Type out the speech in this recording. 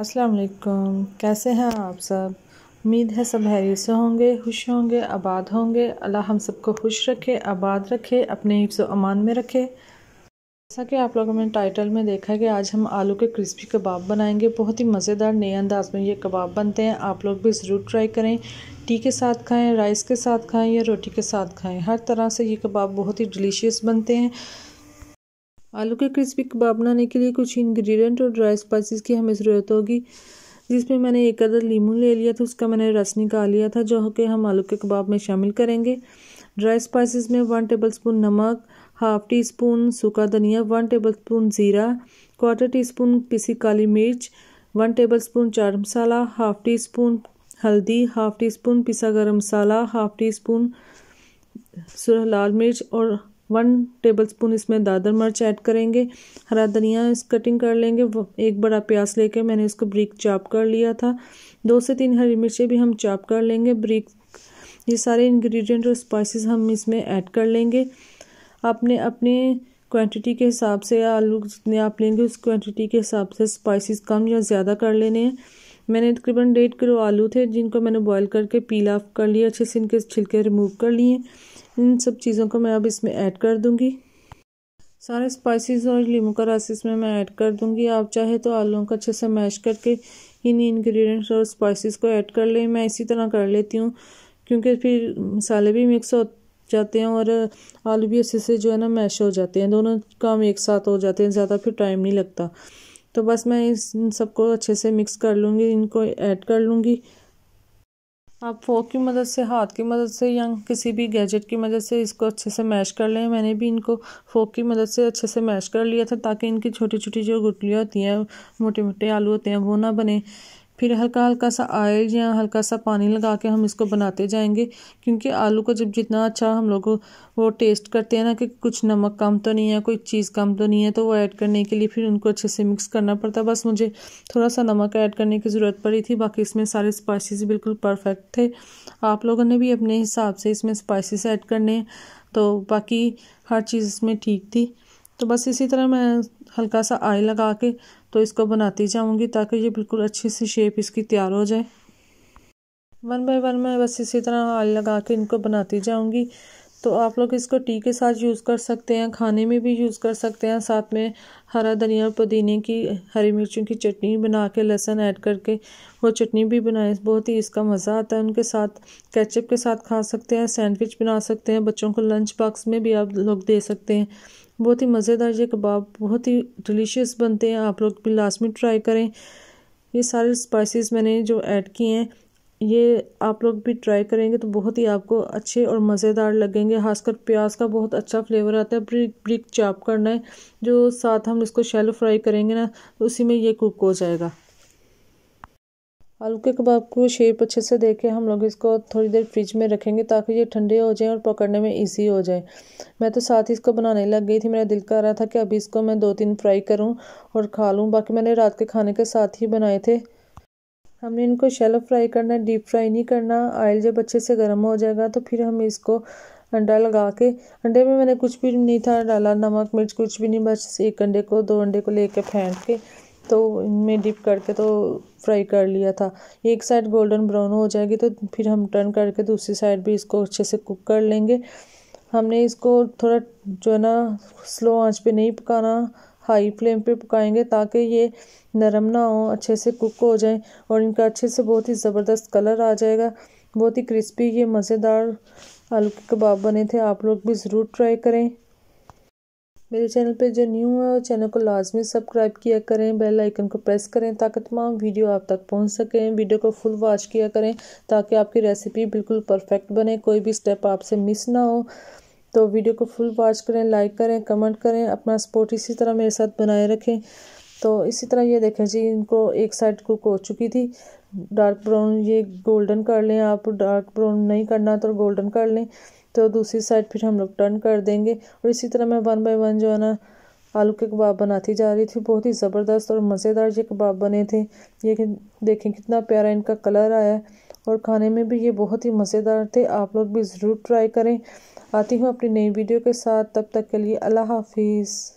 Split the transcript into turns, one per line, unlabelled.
अस्सलाम वालेकुम कैसे हैं आप सब उम्मीद है सब हैरी से होंगे खुश होंगे आबाद होंगे अल्लाह हम सबको खुश रखे आबाद रखे अपने हिफ्स अमान में रखे जैसा कि आप लोगों ने टाइटल में देखा है कि आज हम आलू के क्रिस्पी कबाब बनाएंगे बहुत ही मज़ेदार नए अंदाज में ये कबाब बनते हैं आप लोग भी ज़रूर ट्राई करें टी के साथ खाएँ राइस के साथ खाएँ या रोटी के साथ खाएँ हर तरह से ये कबाब बहुत ही डिलीशियस बनते हैं आलू के क्रिस्पी कबाब बनाने के लिए कुछ इंग्रेडिएंट और ड्राई स्पाइसेस की हमें ज़रूरत होगी जिसमें मैंने एक अदर लीमू ले लिया था उसका मैंने रस निकाल लिया था जो कि हम आलू के कबाब में शामिल करेंगे ड्राई स्पाइसेस में वन टेबल स्पून नमक हाफ टी स्पून सूखा धनिया वन टेबल स्पून ज़ीरा क्वार्टर टी स्पून पिसी काली मिर्च वन टेबल स्पून चाट मसाला हाफ टी स्पून हल्दी हाफ टी स्पून पिसा गर्म मसाला हाफ टी स्पून सुरह लाल मिर्च और वन टेबल स्पून इसमें दादर मिर्च ऐड करेंगे हरा धनिया इस कटिंग कर लेंगे एक बड़ा प्याज लेके मैंने इसको ब्रिक चॉप कर लिया था दो से तीन हरी मिर्चें भी हम चॉप कर लेंगे ब्रिक ये सारे इंग्रेडिएंट और स्पाइसेस हम इसमें ऐड कर लेंगे आपने अपने क्वांटिटी के हिसाब से या आलू जितने आप लेंगे उस क्वान्टिटी के हिसाब से स्पाइसिस कम या ज़्यादा कर लेने हैं मैंने तकरीबन डेढ़ किलो आलू थे जिनको मैंने बॉयल करके पील ऑफ कर लिया अच्छे से इनके छिलके रिमूव कर लिए इन सब चीज़ों को मैं अब इसमें ऐड कर दूँगी सारे स्पाइसेस और लीम का रस इसमें मैं ऐड कर दूंगी आप चाहे तो आलूओं को अच्छे से मैश करके इन इंग्रेडिएंट्स और स्पाइसेस को ऐड कर लें मैं इसी तरह कर लेती हूँ क्योंकि फिर मसाले भी मिक्स हो जाते हैं और आलू भी अच्छे से जो है ना मैश हो जाते हैं दोनों काम एक साथ हो जाते हैं ज़्यादा फिर टाइम नहीं लगता तो बस मैं इस सबको अच्छे से मिक्स कर लूँगी इनको ऐड कर लूँगी आप फोक की मदद से हाथ की मदद से या किसी भी गैजेट की मदद से इसको अच्छे से मैश कर लें मैंने भी इनको फोक की मदद से अच्छे से मैश कर लिया था ताकि इनकी छोटी छोटी जो गुटलियाँ होती हैं मोटे मोटे आलू होते हैं वो ना बने फिर हल्का हल्का सा आयल या हल्का सा पानी लगा के हम इसको बनाते जाएंगे क्योंकि आलू को जब जितना अच्छा हम लोग वो टेस्ट करते हैं ना कि कुछ नमक कम तो नहीं है कोई चीज़ कम तो नहीं है तो वो ऐड करने के लिए फिर उनको अच्छे से मिक्स करना पड़ता बस मुझे थोड़ा सा नमक ऐड करने की ज़रूरत पड़ी थी बाकी इसमें सारे स्पाइसिस बिल्कुल परफेक्ट थे आप लोगों ने भी अपने हिसाब से इसमें स्पाइसिस ऐड करने तो बाकी हर चीज़ इसमें ठीक थी तो बस इसी तरह मैं हल्का सा आयल लगा के तो इसको बनाती जाऊँगी ताकि ये बिल्कुल अच्छी सी शेप इसकी तैयार हो जाए वन बाय वन मैं बस इसी तरह आयल लगा के इनको बनाती जाऊँगी तो आप लोग इसको टी के साथ यूज़ कर सकते हैं खाने में भी यूज़ कर सकते हैं साथ में हरा धनिया और पुदीने की हरी मिर्चों की चटनी बना के लहसन ऐड करके वो चटनी भी बनाए बहुत ही इसका मज़ा आता है उनके साथ केचप के साथ खा सकते हैं सैंडविच बना सकते हैं बच्चों को लंच बॉक्स में भी आप लोग दे सकते हैं बहुत ही मज़ेदार ये कबाब बहुत ही डिलीशियस बनते हैं आप लोग भी लास्ट में ट्राई करें ये सारे स्पाइसेस मैंने जो ऐड किए हैं ये आप लोग भी ट्राई करेंगे तो बहुत ही आपको अच्छे और मज़ेदार लगेंगे खासकर प्याज का बहुत अच्छा फ्लेवर आता है ब्रिक ब्रिक चाप करना है जो साथ हम इसको शैलो फ्राई करेंगे ना तो उसी में ये कुक हो जाएगा आलू के कबाब को शेप अच्छे से दे के हम लोग इसको थोड़ी देर फ्रिज में रखेंगे ताकि ये ठंडे हो जाएं और पकड़ने में इजी हो जाए मैं तो साथ ही इसको बनाने लग गई थी मेरा दिल कर रहा था कि अभी इसको मैं दो तीन फ्राई करूं और खा लूं बाकी मैंने रात के खाने के साथ ही बनाए थे हमने इनको शेलो फ्राई करना है डीप फ्राई नहीं करना ऑयल जब अच्छे से गर्म हो जाएगा तो फिर हम इसको अंडा लगा के अंडे में मैंने कुछ भी नहीं था डाला नमक मिर्च कुछ भी नहीं बस एक अंडे को दो अंडे को लेके फेंक के तो इनमें डिप करके तो फ्राई कर लिया था एक साइड गोल्डन ब्राउन हो जाएगी तो फिर हम टर्न करके दूसरी साइड भी इसको अच्छे से कुक कर लेंगे हमने इसको थोड़ा जो है ना स्लो आंच पे नहीं पकाना हाई फ्लेम पे पकाएंगे ताकि ये नरम ना हो अच्छे से कुक हो जाए और इनका अच्छे से बहुत ही ज़बरदस्त कलर आ जाएगा बहुत ही क्रिस्पी ये मज़ेदार आलू के कबाब बने थे आप लोग भी ज़रूर ट्राई करें मेरे चैनल पर जो न्यू है वो चैनल को लाजमी सब्सक्राइब किया करें बेल आइकन को प्रेस करें ताकि तमाम वीडियो आप तक पहुंच सकें वीडियो को फुल वॉच किया करें ताकि आपकी रेसिपी बिल्कुल परफेक्ट बने कोई भी स्टेप आपसे मिस ना हो तो वीडियो को फुल वॉच करें लाइक करें कमेंट करें अपना सपोर्ट इसी तरह मेरे साथ बनाए रखें तो इसी तरह ये देखें जी इनको एक साइड कुक हो चुकी थी डार्क ब्राउन ये गोल्डन कर लें आप डार्क ब्राउन नहीं करना तो गोल्डन कर लें तो दूसरी साइड फिर हम लोग टर्न कर देंगे और इसी तरह मैं वन बाय वन जो है ना आलू के कबाब बनाती जा रही थी बहुत ही ज़बरदस्त और मज़ेदार ये कबाब बने थे ये देखें कितना प्यारा इनका कलर आया और खाने में भी ये बहुत ही मज़ेदार थे आप लोग भी ज़रूर ट्राई करें आती हूँ अपनी नई वीडियो के साथ तब तक के लिए अल्लाह हाफिज़